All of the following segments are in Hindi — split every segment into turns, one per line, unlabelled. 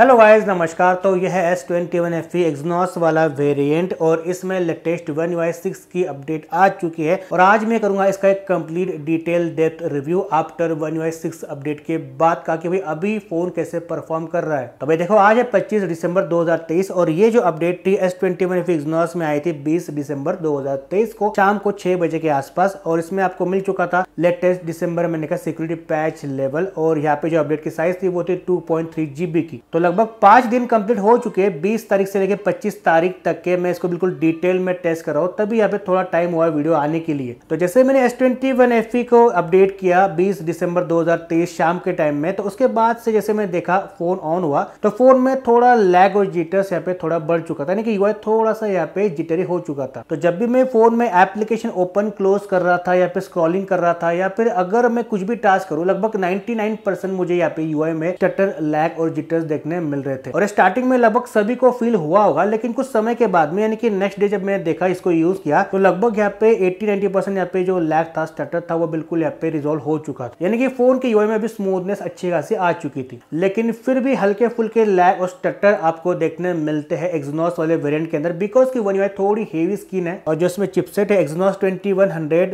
हेलो गाइस नमस्कार तो यह है एस ट्वेंटी वन एफ वाला वेरिएंट और इसमें लेटेस्ट वन वाई सिक्स की अपडेट आ चुकी है और आज मैं करूंगा इसका एक complete detail depth review after one UI six update के बाद का कि भाई अभी फोन कैसे परफॉर्म कर रहा है तो भाई देखो आज है 25 दिसंबर 2023 और ये जो अपडेट थी एस ट्वेंटी वन एफ में आई थी बीस दिसंबर दो को शाम को छह बजे के आसपास और इसमें आपको मिल चुका था लेटेस्ट दिसंबर में सिक्योरिटी पैच लेवल और यहाँ पे जो अपडेट की साइज थी वो थी टू की तो लगभग पाँच दिन कंप्लीट हो चुके हैं बीस तारीख से लेकर पच्चीस तारीख तक के मैं इसको बिल्कुल डिटेल में टेस्ट कर रहा हूँ तभी यहाँ पे थोड़ा टाइम हुआ वीडियो आने के लिए तो जैसे मैंने एस ट्वेंटी वन एफ को अपडेट किया बीस दिसंबर दो हजार तेईस शाम के टाइम में तो उसके बाद से जैसे मैंने देखा फोन ऑन हुआ तो फोन में थोड़ा लैग और जीटर्स यहाँ पे थोड़ा बढ़ चुका था यानी कि यूआई थोड़ा सा यहाँ पे जिटरी हो चुका था तो जब भी मैं फोन में एप्लीकेशन ओपन क्लोज कर रहा था या फिर स्क्रॉलिंग कर रहा था या फिर अगर मैं कुछ भी टास्क करूँ लगभग नाइन्टी मुझे यहाँ पे यूआई में टटर लैग और जिटर्स देखने देखने मिल रहे थे और स्टार्टिंग में लगभग सभी को फील हुआ होगा लेकिन कुछ समय के बाद में यानी कि नेक्स्ट डे जब मैंने देखा इसको यूज किया तो लगभग यहाँ पे एट्टी नाइनटी परसेंट यहाँ पे जो लैग था स्टार्टर था वो बिल्कुल यहाँ पे रिजोल्व हो चुका था यानी कि फोन के यूआई में भी स्मूथनेस अच्छी खासी आ चुकी थी लेकिन फिर भी हल्के फुल्के लैग और स्टटर आपको देखने मिलते हैं एक्सनॉस वाले वेरियंट के अंदर बिकॉज की वन थोड़ी हेवी स्किन है और जो इसमें चिपसेट है एक्सनॉस ट्वेंटी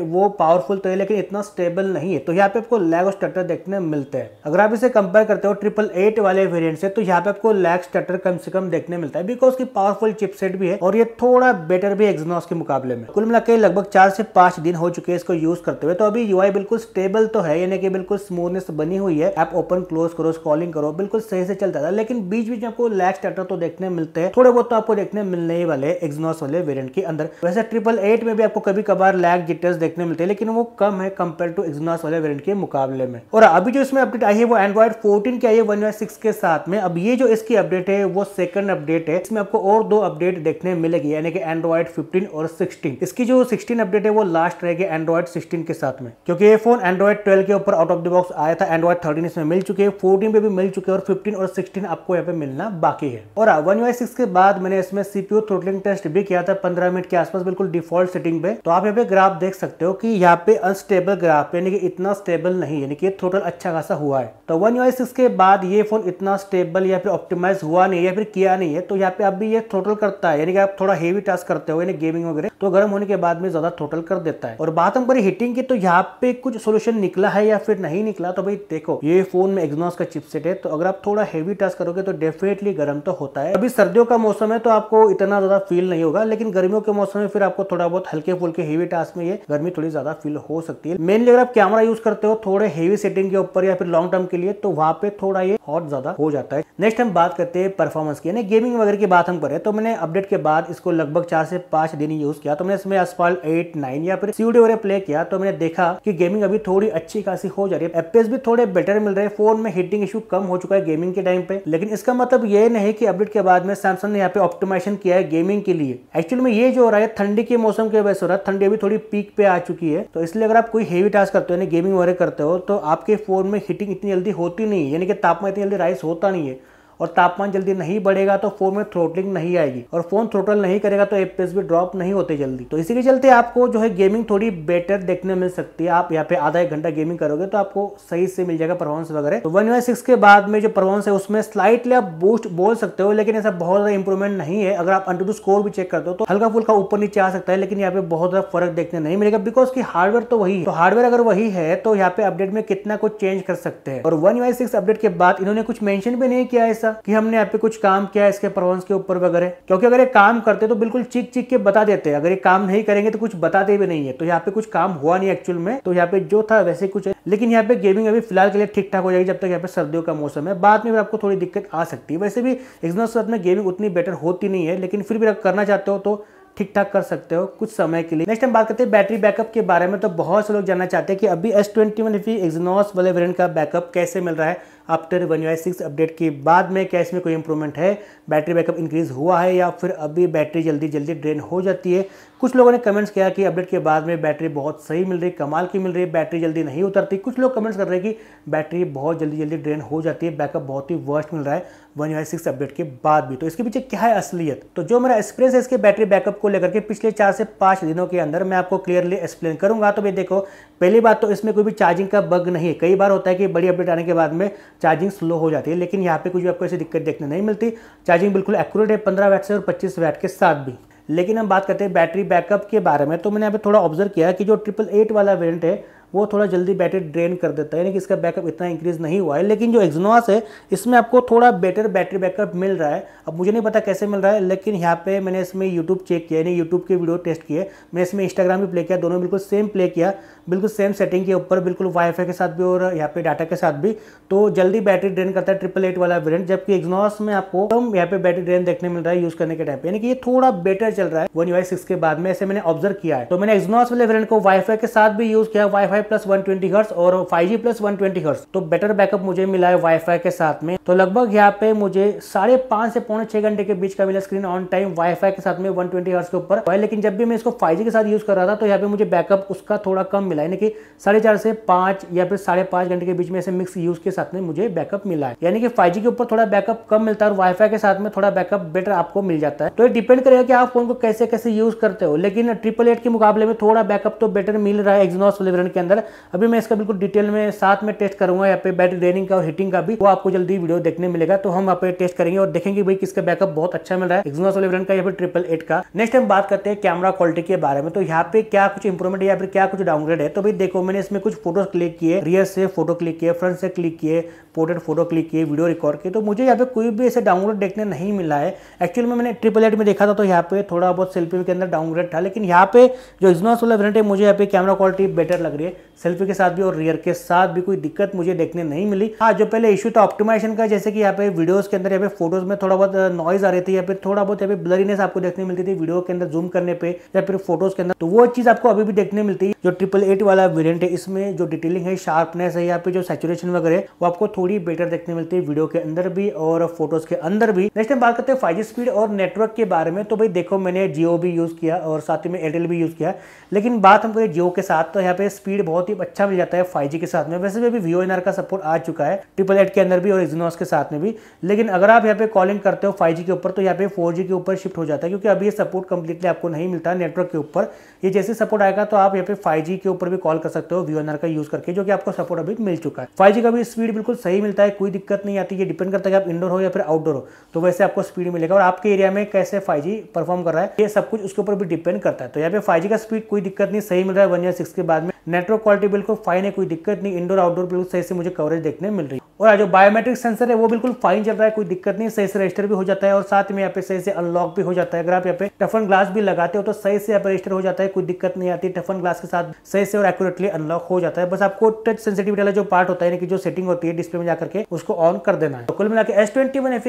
वो पावरफुल तो है लेकिन इतना स्टेबल नहीं है तो यहाँ पे आपको लैग और स्टटर देखने मिलते हैं अगर आप इसे कंपेयर करते हो ट्रिपल एट वाले वेरियंट से तो यहाँ पे आपको लैक्स टेटर कम से कम देखने मिलता है बिकॉज की पावरफुल चिपसेट भी है और ये थोड़ा बेटर भी एक्सनोस के मुकाबले में कुल मिला लगभग चार से पांच दिन हो चुके हैं इसको यूज करते हुए तो अभी यू बिल्कुल स्टेबल तो है यानी कि बिल्कुल स्मूथनेस बनी हुई है आप ओपन क्लोज करो स्कॉलिंग करो बिल्कुल सही से चलता था लेकिन बीच बीच में आपको लैक्स टेटर तो देखने मिलते हैं थोड़े बहुत तो आपको देखने मिलने ही वाले एक्सनोस वाले वेरियंट के अंदर वैसे ट्रिपल एट में भी आपको कभी कभार लैक जिटर्स देखने मिलते हैं लेकिन वो कम है कम्पेयर टू एक्सनोस वाले वेरियंट के मुकाबले में और अभी जो इसमें अपडेट आई है वो एंड्रॉइड फोर्टीन की आई है वन सिक्स के साथ में अभी ये जो इसकी अपडेट है वो सेकंड अपडेट है इसमें आपको और दो अपडेट देखने मिलेगी यानी कि एंड्रॉइड 15 और 16 इसकी जो 16 अपडेट है वो लास्ट रहेगी एंड्रॉइड 16 के साथ में क्योंकि ये फोन एंड्रॉइड 12 के ऊपर आउट ऑफ द बॉक्स आया था एंड्रॉइड थर्टीन इसमें मिल चुके हैं फोर्टीन पे भी मिल चुके और फिफ्टीन और सिक्सटीन आपको यहाँ पे मिलना बाकी है और वन वाई सिक्स के बाद मैंने इसमें सीपीयू थ्रोटलिंग टेस्ट भी किया था पंद्रह मिनट के आसपास बिल्कुल डिफॉल्ट सेटिंग पे तो आप यहाँ पे ग्राफ देख सकते हो कि यहाँ पे अनस्टेबल ग्राफ यानी कि इतना स्टेबल नहीं यानी कि थ्रोटल अच्छा खासा हुआ है तो वन सिक्स के बाद ये फोन इतना स्टेबल या फिर ऑप्टिमाइज हुआ नहीं या फिर किया नहीं है तो यहाँ पे आप भी ये थ्रोटल करता है यानी कि आप थोड़ा हेवी टास्क करते हो यानी गेमिंग वगैरह तो गर्म होने के बाद में ज्यादा थ्रोटल कर देता है और बात हम करें हीटिंग की तो यहाँ पे कुछ सोल्यूशन निकला है या फिर नहीं निकला तो भाई देखो ये फोन में एग्जॉस का चिपसेट है तो अगर आप थोड़ा हेवी टास्क करोगे तो डेफिनेटली गर्म तो होता है अभी सर्दियों का मौसम है तो आपको इतना ज्यादा फील नहीं होगा लेकिन गर्मियों के मौसम में फिर आपको थोड़ा बहुत हल्के फुल्के हेवी टास्क में ये गर्मी थोड़ी ज्यादा फील हो सकती है मेनली अगर आप कैमरा यूज करते हो थोड़े हेवी सेटिंग के ऊपर या फिर लॉन्ग टर्म के लिए तो वहाँ पे थोड़ा ये हॉट ज्यादा हो जाता है नेक्स्ट हम बात करते हैं परफॉर्मेंस की यानी गेमिंग वगैरह की बात हम करें तो मैंने अपडेट के बाद इसको लगभग चार से पांच दिन यूज़ किया तो मैंने इसमें अस्पाल एट नाइन या फिर सीडी वगैरह प्ले किया तो मैंने देखा कि गेमिंग अभी थोड़ी अच्छी खासी हो जा रही है एपीएस भी थोड़े बेटर मिल रहे हैं फोन में हीटिंग इशू कम हो चुका है गेमिंग के टाइम पे लेकिन इसका मतलब ये नहीं की अपडेट के बाद में सैमसंग ने यहाँ पे ऑप्टोमाइशन किया है गेमिंग के लिए एक्चुअली में ये जो हो रहा है ठंडी के मौसम की वजह से हो रहा है ठंडी अभी थोड़ी पीक पे आ चुकी है तो इसलिए अगर आप कोई हेवी टास्क करते हो यानी गेमिंग वगैरह करते हो तो आपके फोन में हीटिंग इतनी जल्दी होती नहीं है यानी कि तापमान इतनी जल्दी राइस होता नहीं है और तापमान जल्दी नहीं बढ़ेगा तो फोन में थ्रोटलिंग नहीं आएगी और फोन थ्रोटल नहीं करेगा तो एपीएस भी ड्रॉप नहीं होते जल्दी तो इसी के चलते आपको जो है गेमिंग थोड़ी बेटर देखने मिल सकती है आप यहाँ पे आधा एक घंटा गेमिंग करोगे तो आपको सही से मिल जाएगा परफॉर्मेंस वगैरह तो वन सिक्स के बाद में जो परफॉर्मेंस है उसमें स्लाइटली आप बूस्ट बोल सकते हो लेकिन ऐसा बहुत ज्यादा इंप्रूवमेंट नहीं है अगर आप अंटू स्कोर भी चेक करते हो तो हल्का फुल्का ऊपर नीचे आ सकता है लेकिन यहाँ पे बहुत ज्यादा फर्क देखने नहीं मिलेगा बिकॉज की हार्डवेयर तो वही है तो हार्डवेयर अगर वही है तो यहाँ पे अपडेट में कितना कुछ चेंज कर सकते हैं और वन सिक्स अपडेट के बाद इन्होंने कुछ मेंशन भी नहीं किया ऐसा कि हमने यहाँ पे कुछ काम किया इसके परफॉर्मेंस के ऊपर वगैरह क्योंकि अगर ये काम करते तो बिल्कुल चिक चिक के बता देते हैं अगर ये काम नहीं करेंगे तो कुछ बताते भी नहीं है तो यहाँ पे कुछ काम हुआ नहीं एक्चुअल में तो यहाँ पे जो था वैसे कुछ है लेकिन यहाँ पे गेमिंग अभी फिलहाल के लिए ठीक ठाक हो जाएगी जब तक यहाँ पे सर्दियों का मौसम है बाद में भी आपको थोड़ी दिक्कत आ सकती है वैसे भी एक्सनोस में गेमिंग उतनी बेटर होती नहीं है लेकिन फिर भी अगर करना चाहते हो तो ठीक ठाक कर सकते हो कुछ समय के लिए नेक्स्ट हम बात करते हैं बैटरी बैकअप के बारे में तो बहुत से लोग जानना चाहते हैं कि अभी S twenty one F Exynos वाले वेरियंट का बैकअप कैसे मिल रहा है after one UI six update के बाद में क्या इसमें कोई इंप्रूवमेंट है बैटरी बैकअप इंक्रीज हुआ है या फिर अभी बैटरी जल्दी जल्दी ड्रेन हो जाती है कुछ लोगों ने कमेंट्स किया कि अपडेट के बाद में बैटरी बहुत सही मिल रही कमाल की मिल रही बैटरी जल्दी नहीं उतरती कुछ लोग कमेंट्स कर रहे हैं कि बैटरी बहुत जल्दी जल्दी ड्रेन हो जाती है बैकअप बहुत ही वर्स्ट मिल रहा है वन यू सिक्स अपडेट के बाद भी तो इसके पीछे क्या है असलियत तो जो मेरा एक्सपीरियंस है इसके बैटरी बैकअप को लेकर के पिछले चार से पाँच दिनों के अंदर मैं आपको क्लियरली एक्सप्लेन करूंगा तो भाई देखो पहली बात तो इसमें कोई भी चार्जिंग का बग नहीं है कई बार होता है कि बड़ी अपडेट आने के बाद में चार्जिंग स्लो हो जाती है लेकिन यहाँ पे कुछ भी आपको ऐसी दिक्कत देखने नहीं मिलती चार्जिंग बिल्कुल एक्यूरेट है पंद्रह वैट से और पच्चीस वैट के साथ भी लेकिन हम बात करते हैं बैटरी बैकअप के बारे में तो मैंने अभी थोड़ा ऑब्जर्व किया कि जो ट्रिपल एट वाला वेरियंट है वो थोड़ा जल्दी बैटरी ड्रेन कर देता है यानी कि इसका बैकअप इतना इंक्रीज नहीं हुआ है लेकिन जो एग्जनोस है इसमें आपको थोड़ा बेटर बैटरी बैकअप मिल रहा है अब मुझे नहीं पता कैसे मिल रहा है लेकिन यहाँ पे मैंने इसमें यूट्यूब चेक किया यानी यूट्यूब के वीडियो टेस्ट किए मैंने इसमें इंस्टाग्राम भी प्ले किया दोनों बिल्कुल सेम प्ले किया बिल्कुल सेम सेटिंग के ऊपर बिल्कुल वाईफाई के साथ भी और यहाँ पे डाटा के साथ भी तो जल्दी बैटरी ड्रेन करता है ट्रिपल एट वाला वेरियंट जबकि एग्जनोस में आपको कम यहाँ पे बैटरी ड्रेन देखने मिल रहा है यूज करने के टाइम पे यानी कि ये थोड़ा बेटर चल रहा है वन यू सिक्स के बाद में ऐसे मैंने ऑब्जर्व किया है तो मैंने एक्जनॉस वाले वेरियंट को वाईफाई के साथ भी यूज किया wi wifi plus one twenty hertz और five G plus one twenty hertz तो बेटर बैकअप मुझे मिला है वाईफाई के साथ में तो लगभग यहाँ पे मुझे साढ़े पांच से पौने छह घंटे के बीच का मिला स्क्रीन ऑन टाइम वाईफाई के साथ में वन ट्वेंटी हर्ट्स के ऊपर तो लेकिन जब भी मैं इसको फाइव जी के साथ यूज़ कर रहा था तो यहाँ पे मुझे बैकअप उसका थोड़ा कम मिला यानी कि साढ़े चार से पांच या फिर साढ़े पांच घंटे के बीच में ऐसे मिक्स यूज़ के साथ में मुझे बैकअप मिला है यानी कि फाइव के ऊपर थोड़ा बैकअप कम मिलता है और वाईफाई के साथ में थोड़ा बैकअप बेटर आपको मिल जाता है तो ये डिपेंड करेगा कि आप फोन को कैसे कैसे यूज़ करते हो लेकिन ट्रिपल एट के मुकाबले में थोड़ा बैकअप तो बेटर मिल रहा है एक्जनॉस फ्लेवर के अंदर अंदर अभी मैं इसका बिल्कुल डिटेल में साथ में टेस्ट करूंगा यहाँ पे बैटरी ड्रेनिंग का और हीटिंग का भी वो आपको जल्दी वीडियो देखने मिलेगा तो हम यहाँ पे टेस्ट करेंगे और देखेंगे भाई किसका बैकअप बहुत अच्छा मिल रहा है एक्सोनस इलेवन का या फिर ट्रिपल एट का नेक्स्ट हम बात करते हैं कैमरा क्वालिटी के बारे में तो यहाँ पे क्या कुछ इंप्रूवमेंट या फिर क्या कुछ डाउनग्रेड है तो भाई देखो मैंने इसमें कुछ फोटो क्लिक किए रियर से फोटो क्लिक किए फ्रंट से क्लिक किए पोर्ट्रेट फोटो क्लिक किए वीडियो रिकॉर्ड किए तो मुझे यहाँ पे कोई भी ऐसे डाउनग्रेड देखने नहीं मिला है एक्चुअली में मैंने ट्रिपल एट में देखा था तो यहाँ पे थोड़ा बहुत सेल्फी के अंदर डाउनग्रेड था लेकिन यहाँ पे जो एक्सोनस सोलह है मुझे यहाँ पे कैमरा क्वालिटी बेटर लग रही है सेल्फी के साथ भी और रियर के साथ भी कोई दिक्कत मुझे देखने नहीं मिली हाँ जो पहले इशू था ऑप्टिमाइजेशन का जैसे कि यहाँ पे वीडियोस के अंदर यहाँ पे फोटोज में थोड़ा बहुत नॉइज uh, आ रही थी या फिर थोड़ा बहुत यहाँ पे ब्लरीनेस आपको देखने मिलती थी वीडियो के अंदर जूम करने पे या फिर फोटोज के अंदर तो वो चीज आपको अभी भी देखने मिलती है जो ट्रिपल एट वाला वेरियंट है इसमें जो डिटेलिंग है शार्पनेस है या फिर जो सेचुरेशन वगैरह वो आपको थोड़ी बेटर देखने मिलती है वीडियो के अंदर भी और फोटोज के अंदर भी नेक्स्ट हम बात करते हैं फाइव स्पीड और नेटवर्क के बारे में तो भाई देखो मैंने जियो भी यूज किया और साथ ही में एयरटेल भी यूज किया लेकिन बात हम करें जियो के साथ तो यहाँ पे स्पीड कनेक्टिविटी बहुत ही अच्छा मिल जाता है फाइव के साथ में वैसे भी अभी वीओ का सपोर्ट आ चुका है ट्रिपल एट के अंदर भी और इजनोस के साथ में भी लेकिन अगर आप यहाँ पे कॉलिंग करते हो फाइव के ऊपर तो यहाँ पे फोर के ऊपर शिफ्ट हो जाता है क्योंकि अभी ये सपोर्ट कंप्लीटली आपको नहीं मिलता नेटवर्क के ऊपर ये जैसे सपोर्ट आएगा तो आप यहाँ पे फाइव के ऊपर भी कॉल कर सकते हो वीओ का यूज करके जो कि आपको सपोर्ट अभी मिल चुका है फाइव का भी स्पीड बिल्कुल सही मिलता है कोई दिक्कत नहीं आती ये डिपेंड करता है कि आप इंडोर हो या फिर आउटडोर हो तो वैसे आपको स्पीड मिलेगा और आपके एरिया में कैसे फाइव परफॉर्म कर रहा है ये सब कुछ उसके ऊपर भी डिपेंड करता है तो यहाँ पे फाइव का स्पीड कोई दिक्कत नहीं सही मिल रहा है वन या सिक्स के बाद में नेटवर्क क्वालिटी बिल्कुल फाइन है कोई दिक्कत नहीं इंडोर आउटडोर बिल्कुल सही से मुझे कवरेज देखने मिल रही है और जो बायोमेट्रिक सेंसर है वो बिल्कुल फाइन चल रहा है कोई दिक्कत नहीं सही से रजिस्टर भी हो जाता है और साथ में यहाँ पे सही से अनलॉक भी हो जाता है अगर आप यहाँ पे टफन ग्लास भी लगाते हो तो सही से यहाँ पे रजिस्टर हो जाता है कोई दिक्कत नहीं आती टफन ग्लास के साथ सही से और एक्यूरेटली अनलॉक हो जाता है बस आपको टच सेंसिटिविटी वाला जो पार्ट होता है कि जो सेटिंग होती है डिस्प्ले में जाकर के उसको ऑन कर देना है तो कुल मिला के एस ट्वेंटी वन एफ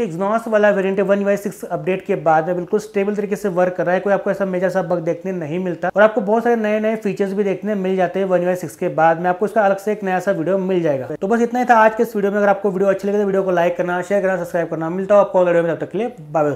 वाला variant one UI six update के बाद में बिल्कुल स्टेबल तरीके से वर्क कर रहा है कोई आपको ऐसा मेजर सा बग देखने नहीं मिलता और आपको बहुत सारे नए नए फीचर्स भी देखने मिल जाते हैं वन वाई सिक्स के बाद में आपको इसका अलग से एक नया सा वीडियो मिल जाएगा तो बस इतना ही था आज के इस वीडियो में अगर आपको वीडियो अच्छी लगे तो वीडियो को लाइक करना शेयर करना सब्सक्राइब करना मिलता हूँ आपको अगले वीडियो में तब तक के लिए बाय